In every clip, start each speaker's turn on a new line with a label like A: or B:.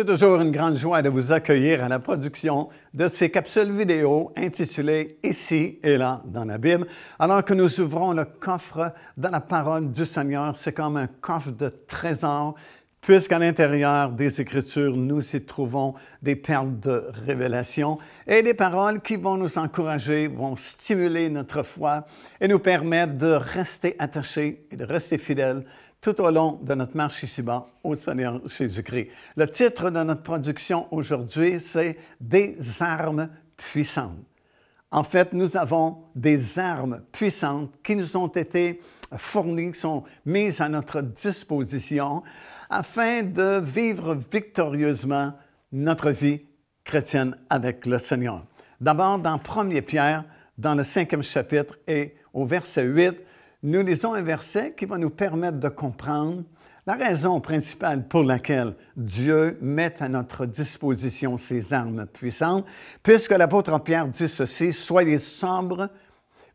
A: C'est toujours une grande joie de vous accueillir à la production de ces capsules vidéo intitulées Ici et là dans la Bible. Alors que nous ouvrons le coffre dans la parole du Seigneur, c'est comme un coffre de trésors, puisqu'à l'intérieur des Écritures, nous y trouvons des perles de révélation et des paroles qui vont nous encourager, vont stimuler notre foi et nous permettre de rester attachés et de rester fidèles tout au long de notre marche ici-bas au Seigneur Jésus-Christ. Le titre de notre production aujourd'hui, c'est Des armes puissantes. En fait, nous avons des armes puissantes qui nous ont été fournies, qui sont mises à notre disposition afin de vivre victorieusement notre vie chrétienne avec le Seigneur. D'abord, dans 1 Pierre, dans le cinquième chapitre et au verset 8, nous lisons un verset qui va nous permettre de comprendre la raison principale pour laquelle Dieu met à notre disposition ses armes puissantes, puisque l'apôtre Pierre dit ceci, Soyez sombres,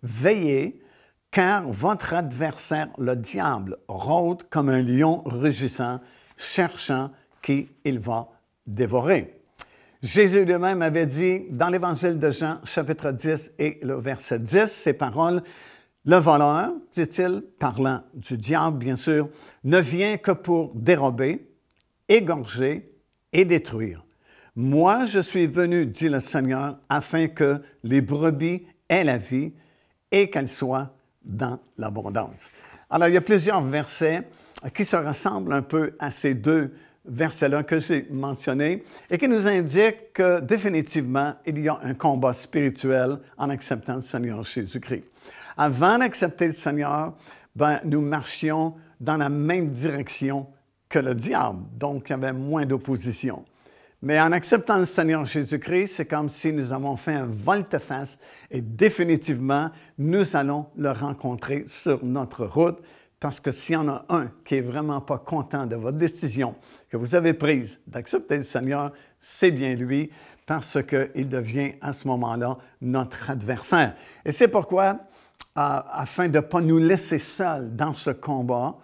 A: veillez, car votre adversaire, le diable, rôde comme un lion rugissant, cherchant qui il va dévorer. Jésus lui-même avait dit dans l'Évangile de Jean, chapitre 10 et le verset 10, ces paroles le voleur, dit-il, parlant du diable bien sûr, ne vient que pour dérober, égorger et détruire. Moi, je suis venu, dit le Seigneur, afin que les brebis aient la vie et qu'elles soient dans l'abondance. Alors, il y a plusieurs versets qui se ressemblent un peu à ces deux versets-là que j'ai mentionnés et qui nous indiquent que définitivement, il y a un combat spirituel en acceptant le Seigneur Jésus-Christ avant d'accepter le Seigneur, ben, nous marchions dans la même direction que le diable, donc il y avait moins d'opposition. Mais en acceptant le Seigneur Jésus-Christ, c'est comme si nous avons fait un volte-face et définitivement, nous allons le rencontrer sur notre route parce que s'il y en a un qui est vraiment pas content de votre décision que vous avez prise d'accepter le Seigneur, c'est bien lui parce qu'il devient à ce moment-là notre adversaire. Et c'est pourquoi afin de ne pas nous laisser seuls dans ce combat,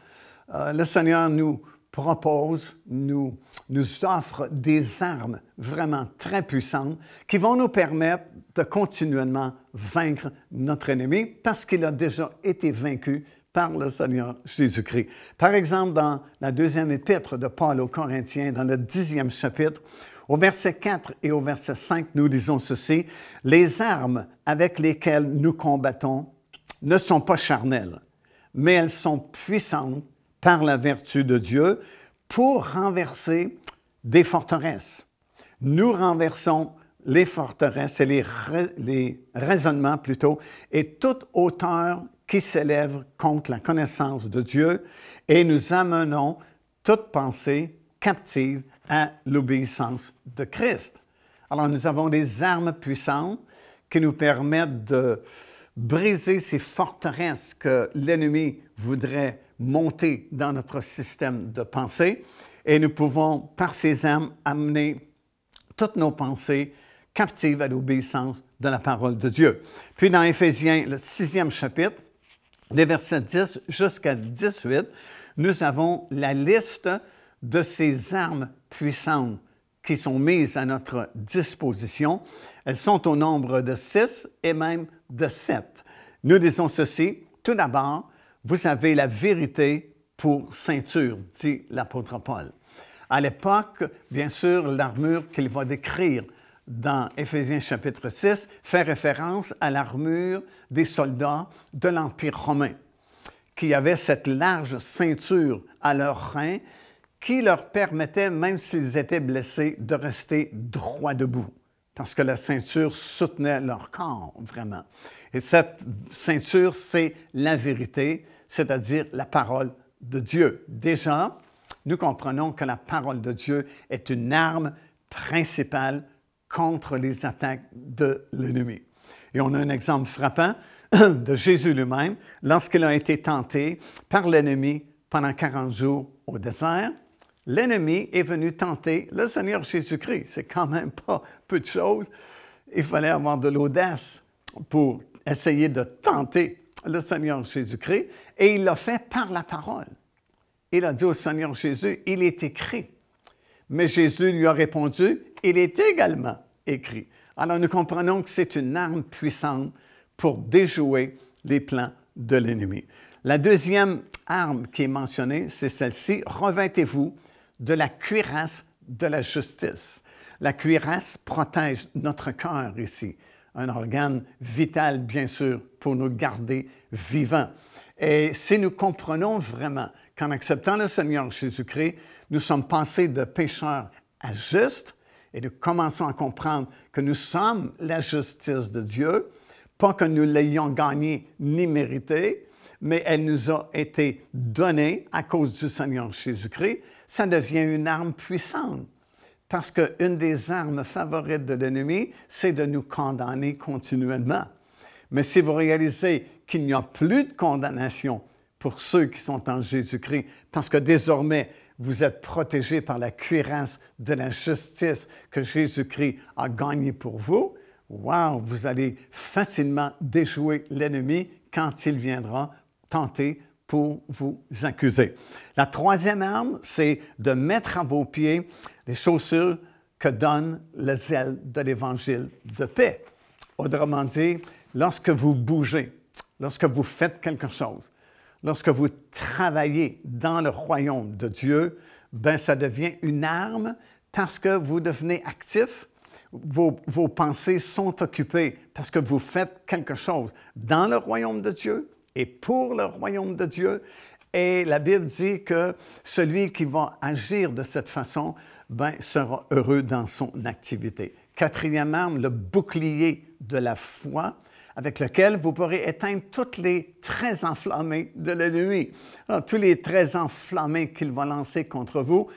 A: euh, le Seigneur nous propose, nous, nous offre des armes vraiment très puissantes qui vont nous permettre de continuellement vaincre notre ennemi parce qu'il a déjà été vaincu par le Seigneur Jésus-Christ. Par exemple, dans la deuxième épître de Paul aux Corinthiens, dans le dixième chapitre, au verset 4 et au verset 5, nous disons ceci, Les armes avec lesquelles nous combattons ne sont pas charnelles, mais elles sont puissantes par la vertu de Dieu pour renverser des forteresses. Nous renversons les forteresses et les, les raisonnements plutôt, et toute hauteur qui s'élève contre la connaissance de Dieu, et nous amenons toute pensée captive à l'obéissance de Christ. Alors nous avons des armes puissantes qui nous permettent de briser ces forteresses que l'ennemi voudrait monter dans notre système de pensée. Et nous pouvons, par ces armes, amener toutes nos pensées captives à l'obéissance de la parole de Dieu. Puis dans Éphésiens, le sixième chapitre, des versets 10 jusqu'à 18, nous avons la liste de ces armes puissantes qui sont mises à notre disposition. Elles sont au nombre de six et même de sept. Nous disons ceci, tout d'abord, vous avez la vérité pour ceinture, dit l'apôtre Paul. À l'époque, bien sûr, l'armure qu'il va décrire dans Éphésiens chapitre 6 fait référence à l'armure des soldats de l'Empire romain, qui avaient cette large ceinture à leurs reins qui leur permettait, même s'ils étaient blessés, de rester droit debout, parce que la ceinture soutenait leur corps vraiment. Et cette ceinture, c'est la vérité, c'est-à-dire la parole de Dieu. Déjà, nous comprenons que la parole de Dieu est une arme principale contre les attaques de l'ennemi. Et on a un exemple frappant de Jésus lui-même lorsqu'il a été tenté par l'ennemi pendant 40 jours au désert. L'ennemi est venu tenter le Seigneur Jésus-Christ. C'est quand même pas peu de choses. Il fallait avoir de l'audace pour essayer de tenter le Seigneur Jésus-Christ. Et il l'a fait par la parole. Il a dit au Seigneur Jésus, il est écrit. Mais Jésus lui a répondu, il est également écrit. Alors nous comprenons que c'est une arme puissante pour déjouer les plans de l'ennemi. La deuxième arme qui est mentionnée, c'est celle-ci, revêtez-vous de la cuirasse de la justice. La cuirasse protège notre cœur ici, un organe vital, bien sûr, pour nous garder vivants. Et si nous comprenons vraiment qu'en acceptant le Seigneur Jésus-Christ, nous sommes passés de pécheurs à justes, et nous commençons à comprendre que nous sommes la justice de Dieu, pas que nous l'ayons gagnée ni méritée, mais elle nous a été donnée à cause du Seigneur Jésus-Christ, ça devient une arme puissante. Parce qu'une des armes favorites de l'ennemi, c'est de nous condamner continuellement. Mais si vous réalisez qu'il n'y a plus de condamnation pour ceux qui sont en Jésus-Christ, parce que désormais, vous êtes protégés par la cuirasse de la justice que Jésus-Christ a gagnée pour vous, wow, vous allez facilement déjouer l'ennemi quand il viendra tenter pour vous accuser. La troisième arme, c'est de mettre à vos pieds les chaussures que donne le zèle de l'évangile de paix. Autrement dit, lorsque vous bougez, lorsque vous faites quelque chose, lorsque vous travaillez dans le royaume de Dieu, ben ça devient une arme parce que vous devenez actif, vos pensées sont occupées parce que vous faites quelque chose dans le royaume de Dieu, et pour le royaume de Dieu. Et la Bible dit que celui qui va agir de cette façon ben, sera heureux dans son activité. Quatrième arme, le bouclier de la foi avec lequel vous pourrez éteindre tous les traits enflammés de la ah, nuit. Tous les traits enflammés qu'il va lancer contre vous,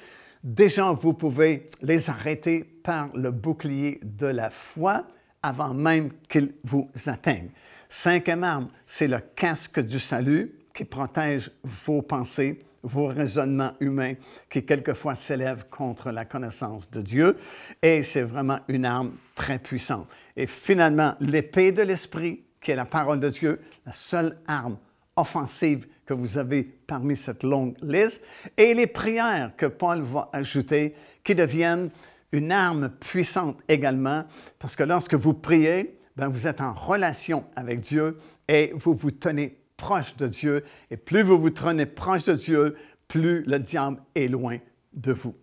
A: déjà vous pouvez les arrêter par le bouclier de la foi avant même qu'ils vous atteignent. Cinquième arme, c'est le casque du salut qui protège vos pensées, vos raisonnements humains qui quelquefois s'élèvent contre la connaissance de Dieu. Et c'est vraiment une arme très puissante. Et finalement, l'épée de l'esprit, qui est la parole de Dieu, la seule arme offensive que vous avez parmi cette longue liste, et les prières que Paul va ajouter, qui deviennent une arme puissante également, parce que lorsque vous priez, ben, vous êtes en relation avec Dieu et vous vous tenez proche de Dieu. Et plus vous vous tenez proche de Dieu, plus le diable est loin de vous.